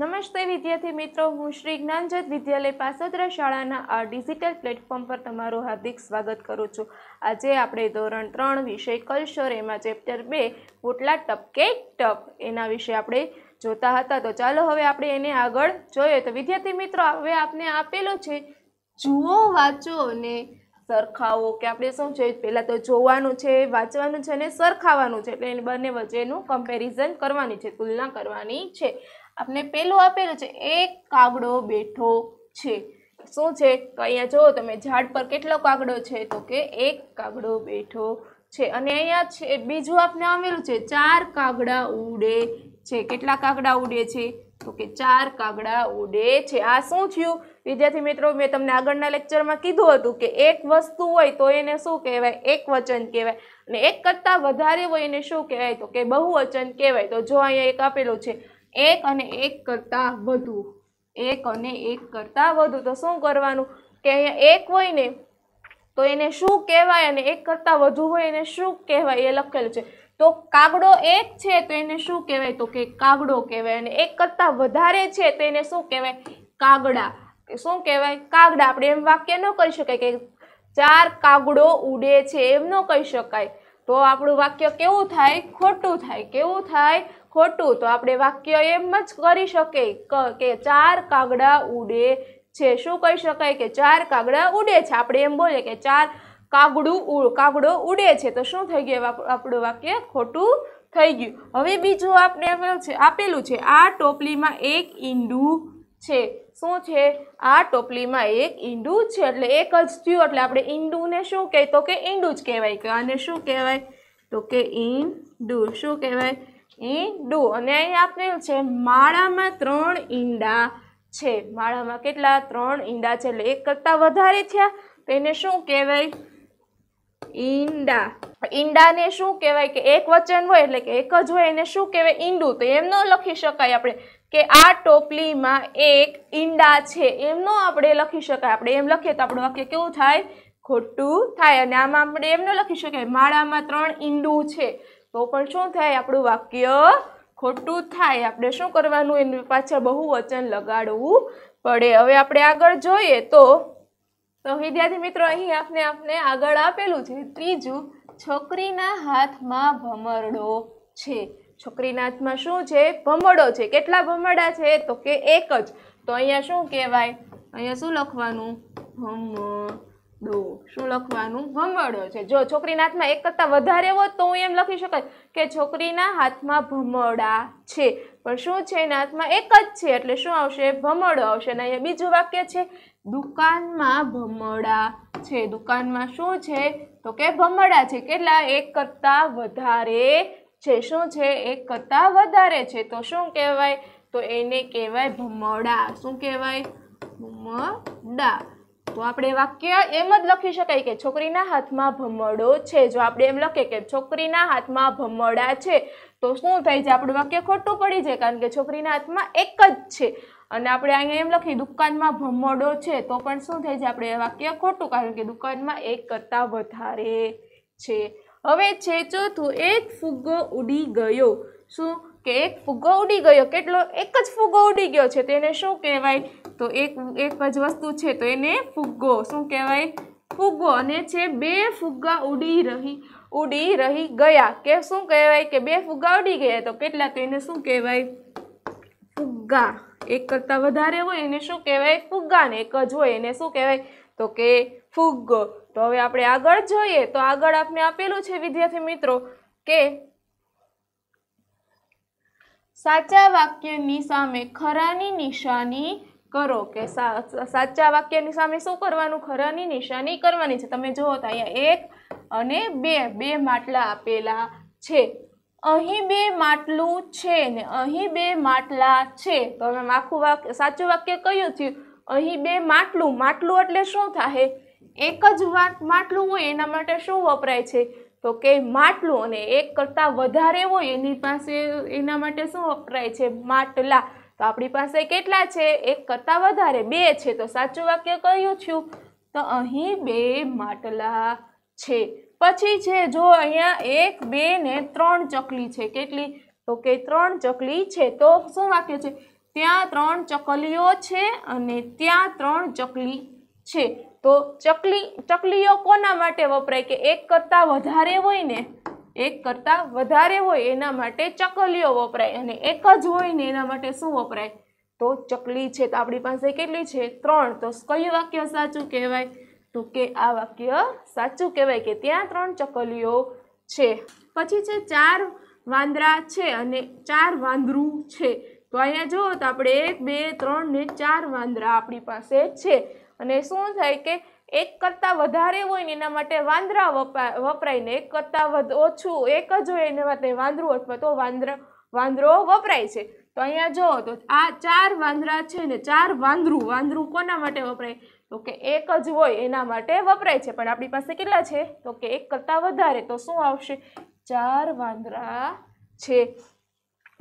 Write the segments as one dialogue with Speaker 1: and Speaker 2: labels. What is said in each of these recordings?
Speaker 1: નમસ્તે વિદ્યાર્થી મિત્રો હું શ્રી જ્ઞાનજત વિદ્યાલય પાસદરા શાળાના આ ડિજિટલ પ્લેટફોર્મ પર તમારું હાર્દિક સ્વાગત કરું છું આજે આપણે ધોરણ ત્રણ વિષય કલ્ચર એમાં ચેપ્ટર બે પોટલા ટપ ટપકે ટપ એના વિશે આપણે જોતા હતા તો ચાલો હવે આપણે એને આગળ જોઈએ તો વિદ્યાર્થી મિત્રો હવે આપને આપેલો છે જુઓ વાંચો અને સરખાવો કે આપણે શું છે પહેલાં તો જોવાનું છે વાંચવાનું છે અને સરખાવાનું છે એટલે બંને વચ્ચેનું કમ્પેરિઝન કરવાની છે તુલના કરવાની છે આપને પેલું આપેલું છે એક કાગડો બેઠો છે શું છે તો અહીંયા જુઓ તમે ઝાડ પર કેટલો કાગડો છે તો કે એક કાગડો બેઠો છે અને અહીંયા છે બીજું આપને આવેલું છે ચાર કાગડા ઉડે છે કેટલા કાગડા ઉડે છે તો કે ચાર કાગડા ઉડે છે આ શું થયું વિદ્યાર્થી મિત્રો મેં તમને આગળના લેક્ચરમાં કીધું હતું કે એક વસ્તુ હોય તો એને શું કહેવાય એક વચન કહેવાય અને એક કરતાં વધારે હોય એને શું કહેવાય તો કે બહુવચન કહેવાય તો જો અહીંયા એક આપેલું છે એક અને એક કરતાં વધુ એક અને એક કરતાં વધુ તો શું કરવાનું કે અહીંયા એક હોય ને તો એને શું કહેવાય અને એક કરતાં વધુ હોય એને શું કહેવાય એ લખેલું છે તો કાગડો એક છે તો એને શું કહેવાય તો કે કાગડો કહેવાય અને એક કરતાં વધારે છે તો એને શું કહેવાય કાગડા શું કહેવાય કાગડા આપણે એમ વાક્ય ન કહી શકાય કે ચાર કાગડો ઉડે છે એમ ન કહી શકાય તો આપણું વાક્ય કેવું થાય ખોટું થાય કેવું થાય ખોટું તો આપણે વાક્ય એમ જ કરી શકે કે ચાર કાગડા ઉડે છે શું કહી શકાય કે ચાર કાગડા ઉડે છે આપણે એમ બોલીએ કે ચાર કાગડું કાગડો ઉડે છે તો શું થઈ ગયું આપણું વાક્ય ખોટું થઈ ગયું હવે બીજું આપણે આપેલું છે આ ટોપલીમાં એક ઈંડું છે શું છે આ ટોપલીમાં એક ઈંડું છે એટલે એક જ થયું એટલે આપણે ઈંડુંને શું કહે તો કે ઈંડું જ કહેવાય કે આને શું કહેવાય તો કે ઈંડું શું કહેવાય ઈંડું અને અહીં આપેલું છે માળામાં ત્રણ ઈંડા છે માળામાં કેટલા ત્રણ ઈંડા છે એટલે એક કરતાં વધારે થયા તો એને શું કહેવાય ઈંડા ઈંડાને શું કહેવાય કે એક વચન હોય એટલે કે એક જ હોય એને શું કહેવાય ઈંડું તો એમ ન લખી શકાય આપણે કે આ ટોપલીમાં એક ઈંડા છે એમ ન આપણે લખી શકાય આપણે એમ લખીએ તો આપણું વાક્ય કેવું થાય ખોટું થાય અને આમાં આપણે એમ ન લખી શકાય માળામાં ત્રણ ઈંડું છે તો પણ શું થાય આપણું વાક્ય ખોટું થાય આપણે શું કરવાનું એની પાછળ બહુ વચન લગાડવું પડે હવે આપણે આગળ જોઈએ તો તો વિદ્યાર્થી મિત્રો અહીં આપને આપને આગળ આપેલું છે ત્રીજું છોકરીના હાથમાં ભમરડો છે છોકરીના હાથમાં શું છે ભમરડો છે કેટલા ભમરડા છે તો કે એક જ તો અહીંયા શું કહેવાય અહીંયા શું લખવાનું ભમર દો શું લખવાનું ભમરડો છે જો છોકરીના હાથમાં એક કરતાં વધારે હોત તો હું એમ લખી શકાય કે છોકરીના હાથમાં ભમરડા છે પણ શું છે એના હાથમાં એક જ છે એટલે શું આવશે ભમરડો આવશે અને અહીંયા બીજું વાક્ય છે દુકાનમાં ભમરડા છે દુકાનમાં શું છે તો કે ભમરડા છે કેટલા એક કરતા વધારે છે શું છે એક કરતા વધારે છે તો શું કહેવાય તો એને કહેવાય ભમરડા શું કહેવાય ભમરડા તો આપણે વાક્ય એમ જ લખી શકાય કે છોકરીના હાથમાં ભમડો છે જો આપણે એમ લખીએ કે છોકરીના હાથમાં ભમડા છે તો શું થાય છે આપણું વાક્ય ખોટું પડી જાય કારણ કે છોકરીના હાથમાં એક જ છે અને આપણે અહીંયા એમ લખીએ દુકાનમાં ભમડો છે તો પણ શું થાય છે આપણે વાક્ય ખોટું કારણ કે દુકાનમાં એક કરતાં વધારે છે હવે છે ચોથું એક ફુગ્ગો ઉડી ગયો શું કે એક ફુગ્ગો ઉડી ગયો કેટલો એક જ ફુગ્ગો ઉડી ગયો છે તેને શું કહેવાય તો એક એક જ વસ્તુ છે તો એને ફુગ્ગો શું કહેવાય ફુગ્ગો અને છે બે ફુગ્ગા ઉડી રહી ઉડી રહી ગયા કે શું કહેવાય કે બે ફુગ્ગા ઉડી ગયા તો કેટલા તો એને શું કહેવાય ફુગ્ગા એક કરતાં વધારે હોય એને શું કહેવાય ફુગ્ગા ને એક જ હોય એને શું કહેવાય તો કે ફુગ્ગો તો હવે આપણે આગળ જોઈએ તો આગળ આપણે આપેલું છે વિદ્યાર્થી મિત્રો કે સાચા વાક્યની સામે ખરાની નિશાની કરો કે સાચા વાક્યની સામે શું કરવાનું ખરાની નિશાની કરવાની છે તમે જુઓ તો અહીંયા એક અને બે બે માટલા આપેલા છે અહીં બે માટલું છે ને અહીં બે માટલા છે તો હવે આખું વાક્ય સાચું વાક્ય કયું થયું અહીં બે માટલું માટલું એટલે શું થાય એક જ માટલું હોય એના માટે શું વપરાય છે તો કે માટલું અને એક કરતાં વધારે હોય એની પાસે એના માટે શું વપરાય છે માટલા તો આપણી પાસે કેટલા છે એક કરતાં વધારે બે છે તો સાચું વાક્ય કહ્યું છું તો અહીં બે માટલા છે પછી છે જો અહીંયા એક બે ને ત્રણ ચકલી છે કેટલી તો કે ત્રણ ચકલી છે તો શું વાક્ય છે ત્યાં ત્રણ ચકલીઓ છે અને ત્યાં ત્રણ ચકલી છે તો ચકલી ચકલીઓ કોના માટે વપરાય કે એક કરતાં વધારે હોય ને એક કરતાં વધારે હોય એના માટે ચકલીઓ વપરાય અને એક જ હોય ને એના માટે શું વપરાય તો ચકલી છે તો આપણી પાસે કેટલી છે ત્રણ તો કયું વાક્ય સાચું કહેવાય તો કે આ વાક્ય સાચું કહેવાય કે ત્યાં ત્રણ ચકલીઓ છે પછી છે ચાર વાંદરા છે અને ચાર વાંદરું છે તો અહીંયા જુઓ તો આપણે એક બે ત્રણ ને ચાર વાંદરા આપણી પાસે છે અને શું થાય કે એક કરતાં વધારે હોય ને એના માટે વાંદરા વપરાય ને એક કરતાં ઓછું એક જ હોય એના માટે વાંદરું અથવા તો વાંદરા વાંદરો વપરાય છે તો અહીંયા જો તો આ ચાર વાંદરા છે ને ચાર વાંદરું વાંદરું કોના માટે વપરાય તો કે એક જ હોય એના માટે વપરાય છે પણ આપણી પાસે કેટલા છે તો કે એક કરતાં વધારે તો શું આવશે ચાર વાંદરા છે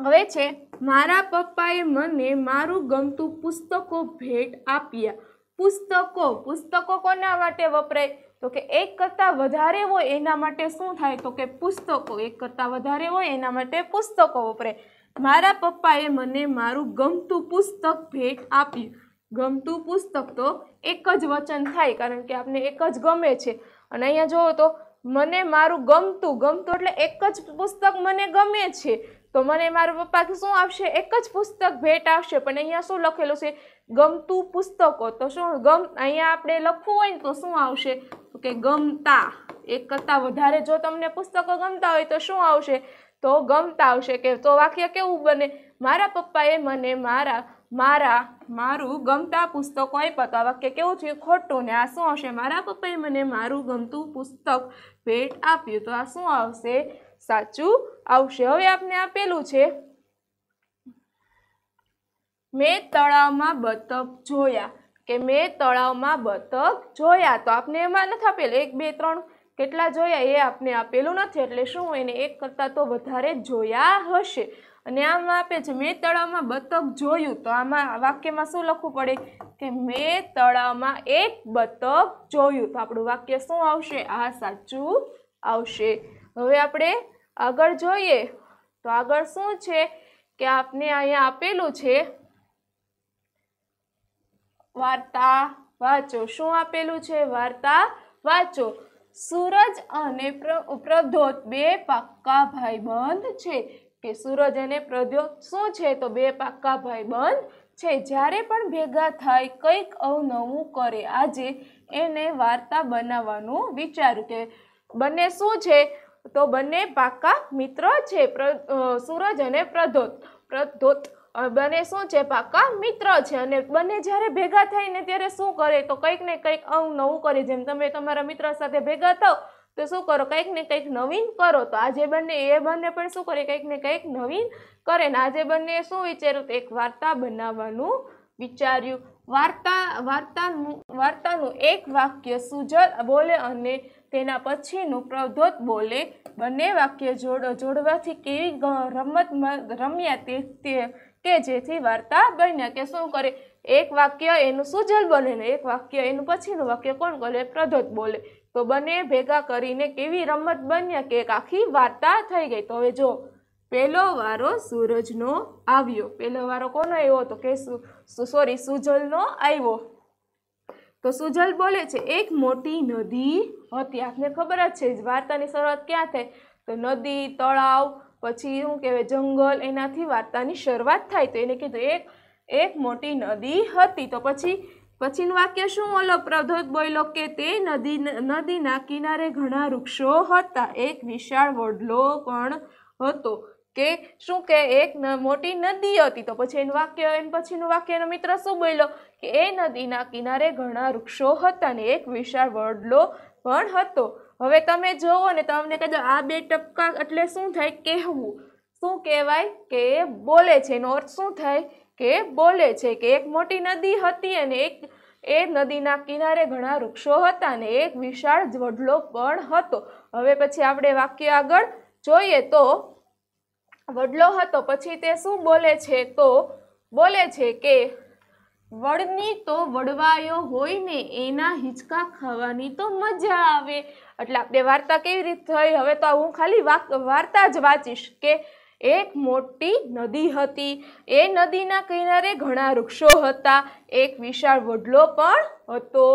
Speaker 1: હવે છે મારા પપ્પાએ મને મારું ગમતું પુસ્તકો ભેટ આપ્યા પુસ્તકો પુસ્તકો કોના માટે વપરાય તો કે એક કરતાં વધારે હોય એના માટે શું થાય તો કે પુસ્તકો એક કરતાં વધારે હોય એના માટે પુસ્તકો વપરાય મારા પપ્પાએ મને મારું ગમતું પુસ્તક ભેટ આપ્યું ગમતું પુસ્તક તો એક જ વચન થાય કારણ કે આપને એક જ ગમે છે અને અહીંયા જુઓ તો મને મારું ગમતું ગમતું એટલે એક જ પુસ્તક મને ગમે છે તો મને મારા પપ્પા શું આપશે એક જ પુસ્તક ભેટ આવશે પણ અહીંયા શું લખેલું છે ગમતું પુસ્તકો તો શું ગમ અહીંયા આપણે લખવું હોય ને તો શું આવશે તો કે ગમતા એક કરતાં વધારે જો તમને પુસ્તકો ગમતા હોય તો શું આવશે તો ગમતા આવશે કે તો વાક્ય કેવું બને મારા પપ્પાએ મને મારા મારા મારું ગમતા પુસ્તકો આપ્યા તો આ વાક્ય કેવું છે ખોટું ને આ શું આવશે મારા પપ્પાએ મને મારું ગમતું પુસ્તક ભેટ આપ્યું તો આ શું આવશે સાચું આવશે હવે આપને આપેલું છે મેં તળાવમાં બતક જોયા કે મેં તળાવમાં બતક જોયા તો આપને એમાં નથી આપેલું એક બે ત્રણ કેટલા જોયા એ આપને આપેલું નથી એટલે શું એને એક કરતાં તો વધારે જોયા હશે અને આમાં આપે છે મેં તળાવમાં બતક જોયું તો આમાં વાક્યમાં શું લખવું પડે કે મેં તળાવમાં એક બતક જોયું તો આપણું વાક્ય શું આવશે આ સાચું આવશે હવે આપણે આગળ જોઈએ તો આગળ શું છે કે આપને અહીંયા આપેલું છે વાર્તા વાંચો શું આપેલું છે વાર્તા વાંચો સૂરજ અને પ્રદ્યોત બે પાક્કા ભાઈબંધ છે કે સૂરજ અને પ્રદ્યોત શું છે તો બે પાક્કા ભાઈબંધ છે જ્યારે પણ ભેગા થાય કંઈક અવનવું કરે આજે એને વાર્તા બનાવવાનું વિચાર્યું કે બંને શું છે તો બંને પાક્કા મિત્રો છે સૂરજ અને પ્રધોત પ્રધોત બંને શું છે પાક્કા મિત્ર છે અને બંને જ્યારે ભેગા થાય ને ત્યારે શું કરે તો કંઈક ને કંઈક આવું નવું કરે જેમ તમે તમારા મિત્ર સાથે ભેગા થાવ તો શું કરો કંઈક ને કંઈક નવીન કરો તો આજે બંને એ બંને પણ શું કરે કંઈક ને કંઈક નવીન કરે ને આજે બંને શું વિચાર્યું તો એક વાર્તા બનાવવાનું વિચાર્યું વાર્તા વાર્તાનું વાર્તાનું એક વાક્ય સુજલ બોલે અને તેના પછીનું પ્રદોત બોલે બંને વાક્ય જોડો જોડવાથી કેવી રમત રમ્યા તે કે જેથી વાર્તા બન્યા કે શું કરે એક વાક્ય એનું સુજલ બને ને એક વાક્ય એનું પછીનું વાક્ય કોણ બોલે પ્રદોત બોલે તો બંને ભેગા કરીને કેવી રમત બન્યા કે એક આખી વાર્તા થઈ ગઈ તો હવે જો પહેલો વારો સૂરજનો આવ્યો પહેલો વારો કોનો આવ્યો તો કે સોરી સુજલનો આવ્યો તો સુજલ બોલે છે એક મોટી નદી હતી આપને ખબર જ છે વાર્તાની શરૂઆત ક્યાં થાય તો નદી તળાવ પછી શું કહેવાય જંગલ એનાથી વાર્તાની શરૂઆત થાય તો એને કીધું એક એક મોટી નદી હતી તો પછી પછીનું વાક્ય શું ઓલો પ્રધોત બોયલો કે તે નદી નદીના કિનારે ઘણા વૃક્ષો હતા એક વિશાળ વડલો પણ હતો કે શું કે એક મોટી નદી હતી તો પછી એનું વાક્ય એન પછીનું વાક્ય એનો મિત્ર શું બોલ્યો કે એ નદીના કિનારે ઘણા વૃક્ષો હતા અને એક વિશાળ વડલો પણ હતો હવે તમે જુઓ ને તમને કહેજો આ બે ટપકા એટલે શું થાય કહેવું શું કહેવાય કે બોલે છે એનો અર્થ શું થાય કે બોલે છે કે એક મોટી નદી હતી અને એક એ નદીના કિનારે ઘણા વૃક્ષો હતા અને એક વિશાળ વડલો પણ હતો હવે પછી આપણે વાક્ય આગળ જોઈએ તો વડલો હતો પછી તે શું બોલે છે તો બોલે છે કે વડની તો વડવાયો હોય ને એના હિંચકા ખાવાની તો મજા આવે એટલે આપણે વાર્તા કેવી રીતે થઈ હવે તો હું ખાલી વાર્તા જ વાંચીશ કે એક મોટી નદી હતી એ નદીના કિનારે ઘણા વૃક્ષો હતા એક વિશાળ વડલો પણ હતો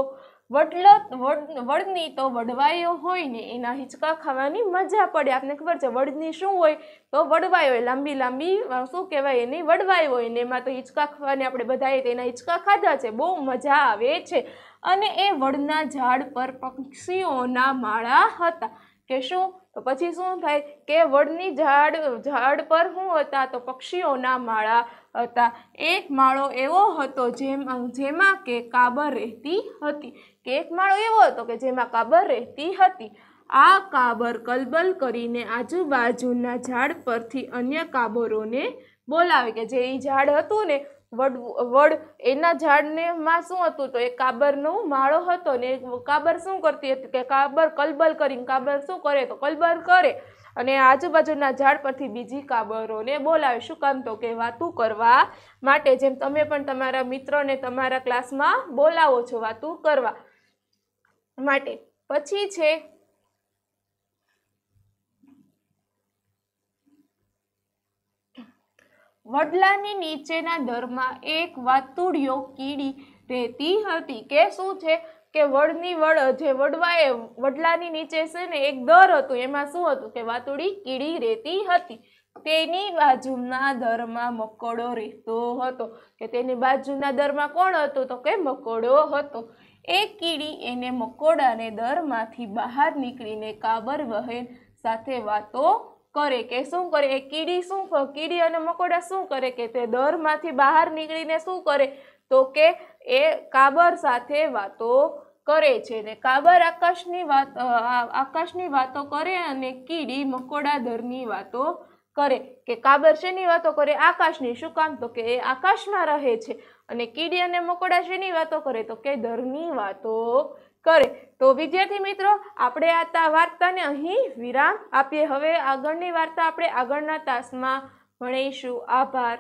Speaker 1: વડલ વડની તો વડવાયો હોય ને એના હિંચકા ખાવાની મજા પડે આપને ખબર છે વડની શું હોય તો વડવાય હોય લાંબી લાંબી શું કહેવાય એની વડવાય હોય ને એમાં તો હિંચકા ખાવાની આપણે બધાએ તેના હિંચકા ખાધા છે બહુ મજા આવે છે અને એ વડના ઝાડ પર પક્ષીઓના માળા હતા કે શું તો પછી શું થાય કે વડની ઝાડ ઝાડ પર હું હતા તો પક્ષીઓના માળા હતા એક માળો એવો હતો જેમાં જેમાં કે કાબર રહેતી હતી કે એક માળો એવો હતો કે જેમાં કાબર રહેતી હતી આ કાબર કલબલ કરીને આજુબાજુના ઝાડ પરથી અન્ય કાબરોને બોલાવે કે જે એ ઝાડ હતું ને વડ વડ એના ઝાડનેમાં શું હતું તો એ કાબરનો માળો હતો ને કાબર શું કરતી હતી કે કાબર કલબલ કરીને કાબર શું કરે તો કલબલ કરે અને આજુબાજુના ઝાડ પરથી બીજી કાબરોને બોલાવે શું કામ તો કે વાતું કરવા માટે જેમ તમે પણ તમારા મિત્રોને તમારા ક્લાસમાં બોલાવો છો વાતું કરવા માટે પછી છે વડલાની નીચેના દરમાં એક વાતુડિયો કીડી રહેતી હતી કે શું છે કે વડની વડ જે વડવાએ વડલાની નીચે છે ને એક દર હતું એમાં શું હતું કે વાતુડી કીડી રહેતી હતી તેની બાજુના દરમાં મકોડો રહેતો હતો કે તેની બાજુના દરમાં કોણ હતું તો કે મકોડો હતો એ કીડી એને મકોડાને દરમાંથી બહાર નીકળીને કાબર વહેન સાથે વાતો કરે કે શું કરે એ કીડી શું કીડી અને મકોડા શું કરે કે તે દરમાંથી બહાર નીકળીને શું કરે તો કે એ કાબર સાથે વાતો કરે છે ને કાબર આકાશની વાત આકાશની વાતો કરે અને કીડી મકોડા દરની વાતો કરે કે કાબર શેની વાતો કરે આકાશની શું કામ તો કે એ આકાશમાં રહે છે અને કીડી અને મકોડા શેની વાતો કરે તો કે દરની વાતો કરે તો વિદ્યાર્થી મિત્રો આપણે આ વાર્તાને અહીં વિરામ આપીએ હવે આગળની વાર્તા આપણે આગળના તાસમાં ભણીશું આભાર